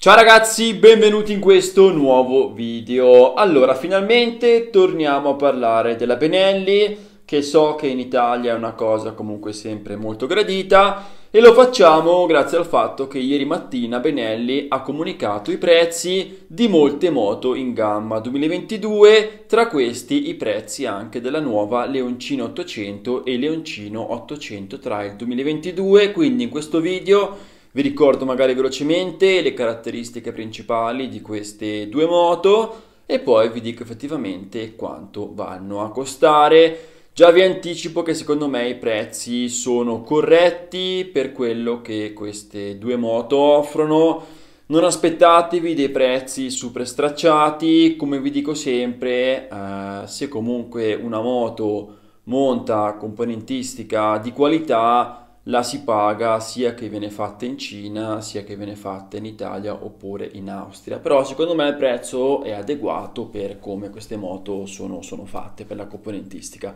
Ciao ragazzi, benvenuti in questo nuovo video. Allora, finalmente torniamo a parlare della Benelli, che so che in Italia è una cosa comunque sempre molto gradita e lo facciamo grazie al fatto che ieri mattina Benelli ha comunicato i prezzi di molte moto in gamma 2022, tra questi i prezzi anche della nuova Leoncino 800 e Leoncino 800 Trail 2022, quindi in questo video vi ricordo magari velocemente le caratteristiche principali di queste due moto e poi vi dico effettivamente quanto vanno a costare. Già vi anticipo che secondo me i prezzi sono corretti per quello che queste due moto offrono. Non aspettatevi dei prezzi super stracciati, come vi dico sempre, eh, se comunque una moto monta componentistica di qualità la si paga sia che viene fatta in Cina, sia che viene fatta in Italia oppure in Austria. Però secondo me il prezzo è adeguato per come queste moto sono, sono fatte, per la componentistica.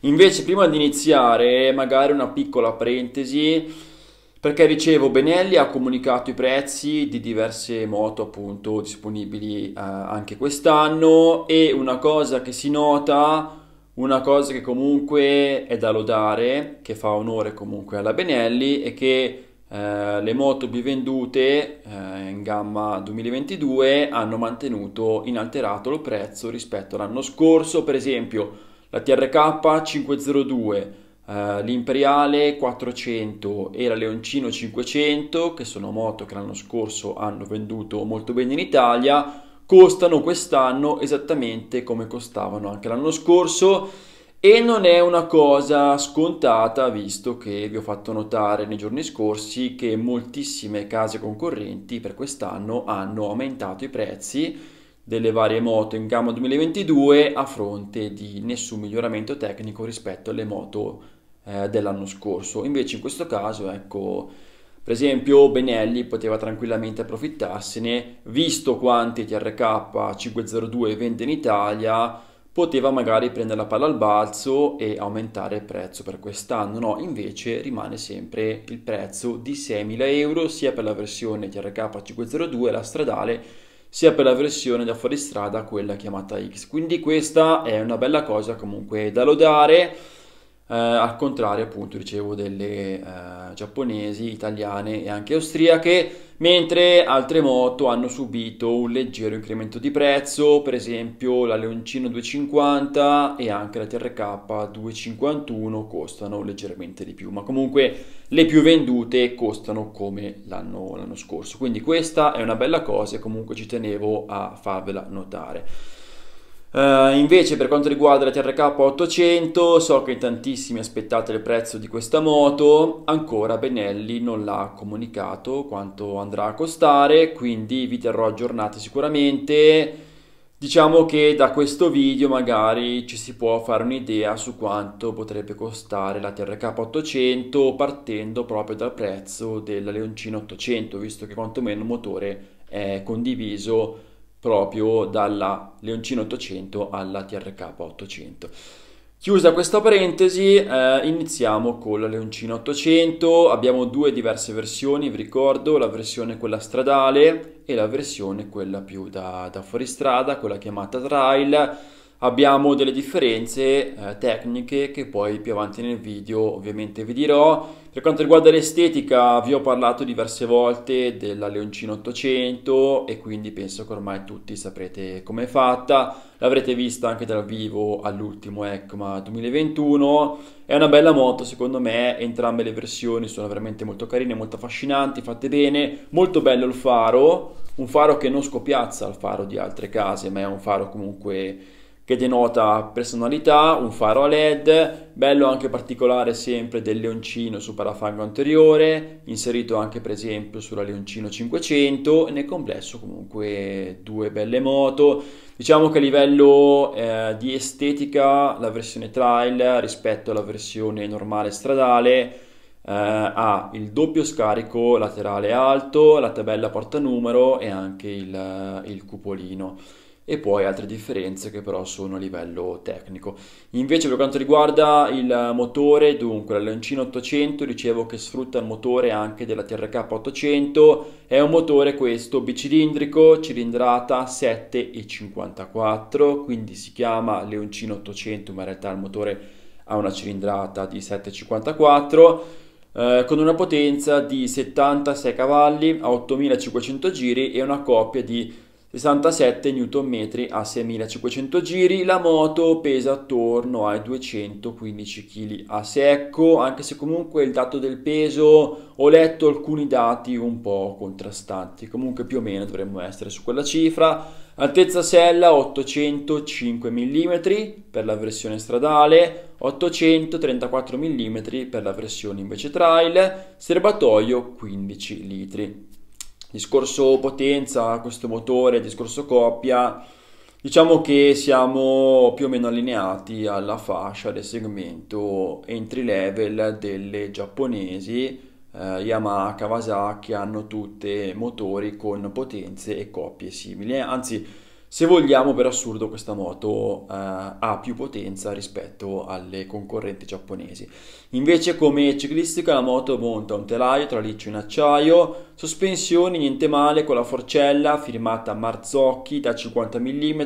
Invece prima di iniziare, magari una piccola parentesi, perché dicevo Benelli ha comunicato i prezzi di diverse moto appunto disponibili eh, anche quest'anno e una cosa che si nota una cosa che comunque è da lodare, che fa onore comunque alla Benelli, è che eh, le moto più vendute eh, in gamma 2022 hanno mantenuto inalterato il prezzo rispetto all'anno scorso, per esempio la TRK 502, eh, l'Imperiale 400 e la Leoncino 500, che sono moto che l'anno scorso hanno venduto molto bene in Italia, costano quest'anno esattamente come costavano anche l'anno scorso e non è una cosa scontata visto che vi ho fatto notare nei giorni scorsi che moltissime case concorrenti per quest'anno hanno aumentato i prezzi delle varie moto in gamma 2022 a fronte di nessun miglioramento tecnico rispetto alle moto eh, dell'anno scorso invece in questo caso ecco per esempio Benelli poteva tranquillamente approfittarsene, visto quanti TRK 502 vende in Italia, poteva magari prendere la palla al balzo e aumentare il prezzo per quest'anno, no, invece rimane sempre il prezzo di 6.000 euro sia per la versione TRK 502, la stradale, sia per la versione da fuoristrada, quella chiamata X. Quindi questa è una bella cosa comunque da lodare. Uh, al contrario, appunto, dicevo delle uh, giapponesi, italiane e anche austriache, mentre altre moto hanno subito un leggero incremento di prezzo, per esempio la Leoncino 250 e anche la TRK 251 costano leggermente di più, ma comunque le più vendute costano come l'anno, l'anno scorso. Quindi questa è una bella cosa e comunque ci tenevo a farvela notare. Uh, invece per quanto riguarda la TRK 800 so che in tantissimi aspettate il prezzo di questa moto, ancora Benelli non l'ha comunicato quanto andrà a costare, quindi vi terrò aggiornati sicuramente. Diciamo che da questo video magari ci si può fare un'idea su quanto potrebbe costare la TRK 800 partendo proprio dal prezzo della Leoncino 800, visto che quantomeno il motore è condiviso proprio dalla Leoncino 800 alla TRK 800. Chiusa questa parentesi, eh, iniziamo con la Leoncino 800, abbiamo due diverse versioni, vi ricordo, la versione quella stradale e la versione quella più da, da fuoristrada, quella chiamata trail, abbiamo delle differenze eh, tecniche che poi più avanti nel video ovviamente vi dirò. Per quanto riguarda l'estetica vi ho parlato diverse volte della Leoncino 800 e quindi penso che ormai tutti saprete com'è fatta, l'avrete vista anche dal vivo all'ultimo ECMA 2021, è una bella moto secondo me, entrambe le versioni sono veramente molto carine, molto affascinanti, fatte bene, molto bello il faro, un faro che non scopiazza il faro di altre case ma è un faro comunque che denota personalità, un faro a led, bello anche particolare sempre del leoncino su parafango anteriore, inserito anche per esempio sulla leoncino 500, nel complesso comunque due belle moto. Diciamo che a livello eh, di estetica la versione trail rispetto alla versione normale stradale eh, ha il doppio scarico laterale alto, la tabella porta numero e anche il, il cupolino e poi altre differenze che però sono a livello tecnico. Invece per quanto riguarda il motore, dunque la Leoncino 800, dicevo che sfrutta il motore anche della TRK 800, è un motore questo bicilindrico, cilindrata 7,54, quindi si chiama Leoncino 800, ma in realtà il motore ha una cilindrata di 7,54 eh, con una potenza di 76 cavalli a 8500 giri e una coppia di 67 Nm a 6500 giri, la moto pesa attorno ai 215 kg a secco, anche se comunque il dato del peso ho letto alcuni dati un po' contrastanti, comunque più o meno dovremmo essere su quella cifra. Altezza sella 805 mm per la versione stradale, 834 mm per la versione invece trail, serbatoio 15 litri discorso potenza, questo motore, discorso coppia, diciamo che siamo più o meno allineati alla fascia del segmento entry level delle giapponesi. Eh, Yamaha, Kawasaki hanno tutte motori con potenze e coppie simili, anzi se vogliamo, per assurdo, questa moto eh, ha più potenza rispetto alle concorrenti giapponesi. Invece, come ciclistica, la moto monta un telaio, traliccio in acciaio, sospensioni, niente male, con la forcella firmata Marzocchi da 50 mm,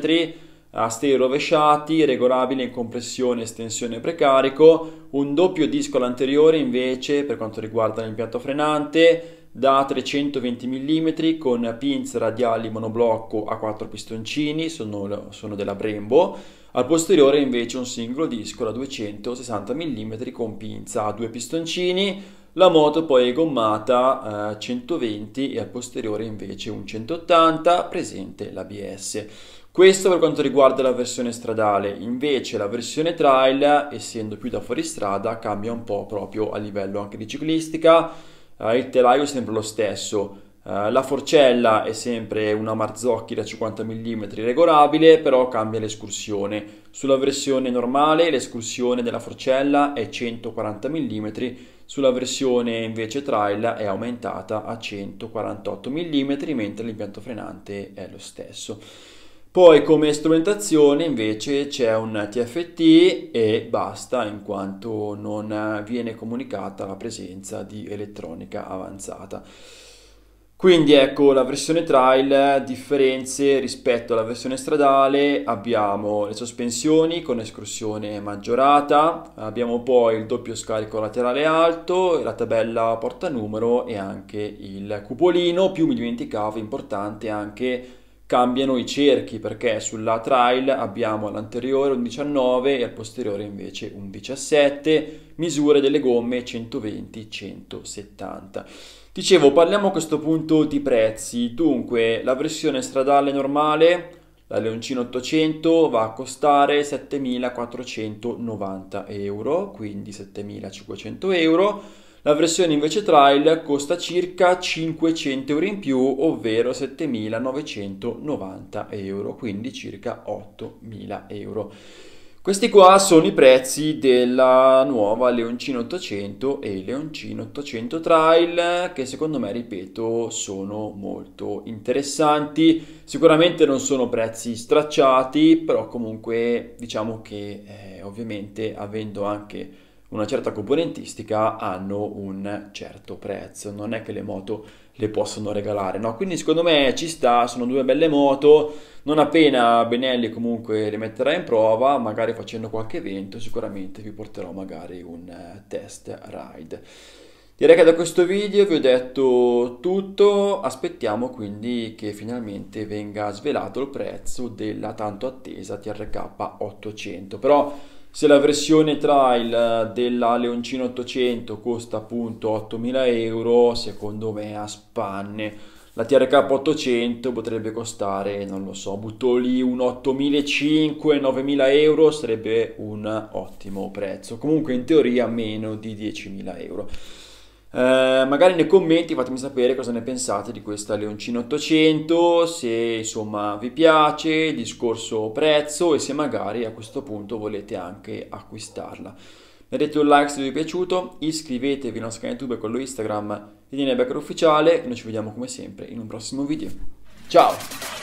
a rovesciati, regolabile in compressione, estensione e precarico, un doppio disco all'anteriore invece per quanto riguarda l'impianto frenante, da 320 mm con pinze radiali monoblocco a 4 pistoncini, sono, sono, della Brembo, al posteriore invece un singolo disco da 260 mm con pinza a 2 pistoncini, la moto poi è gommata eh, 120 e al posteriore invece un 180 presente l'ABS. Questo per quanto riguarda la versione stradale, invece la versione trail, essendo più da fuoristrada, cambia un po' proprio a livello anche di ciclistica, eh, il telaio è sempre lo stesso, eh, la forcella è sempre una Marzocchi da 50 mm regolabile, però cambia l'escursione. Sulla versione normale l'escursione della forcella è 140 mm, sulla versione invece trail è aumentata a 148 mm, mentre l'impianto frenante è lo stesso. Poi come strumentazione invece c'è un TFT e basta in quanto non viene comunicata la presenza di elettronica avanzata. Quindi ecco la versione trial, differenze rispetto alla versione stradale, abbiamo le sospensioni con escursione maggiorata, abbiamo poi il doppio scarico laterale alto, la tabella porta numero e anche il cupolino, più mi dimenticavo importante anche cambiano i cerchi perché sulla trail abbiamo all'anteriore un 19 e al posteriore invece un 17, misure delle gomme 120-170. Dicevo, parliamo a questo punto di prezzi. Dunque, la versione stradale normale la Leoncino 800 va a costare 7.490 euro, quindi 7.500 euro la versione invece trial costa circa 500 euro in più, ovvero 7.990 euro, quindi circa 8.000 euro. Questi qua sono i prezzi della nuova Leoncino 800 e Leoncino 800 Trail che secondo me, ripeto, sono molto interessanti. Sicuramente non sono prezzi stracciati, però comunque diciamo che eh, ovviamente avendo anche una certa componentistica hanno un certo prezzo, non è che le moto le possono regalare, no? Quindi secondo me ci sta, sono due belle moto, non appena Benelli comunque le metterà in prova, magari facendo qualche evento, sicuramente vi porterò magari un eh, test ride. Direi che da questo video vi ho detto tutto, aspettiamo quindi che finalmente venga svelato il prezzo della tanto attesa TRK 800, però se la versione trial della Leoncino 800 costa appunto 8000 euro, secondo me a spanne. La TRK 800 potrebbe costare, non lo so, butto lì un 8.500-9.000 euro, sarebbe un ottimo prezzo. Comunque in teoria meno di 10.000 euro. Eh, magari nei commenti fatemi sapere cosa ne pensate di questa Leoncino 800, se insomma vi piace il discorso prezzo e se magari a questo punto volete anche acquistarla. Mettete un like se vi è piaciuto, iscrivetevi al nostro canale YouTube e quello Instagram di Linebacker Ufficiale e noi ci vediamo come sempre in un prossimo video. Ciao!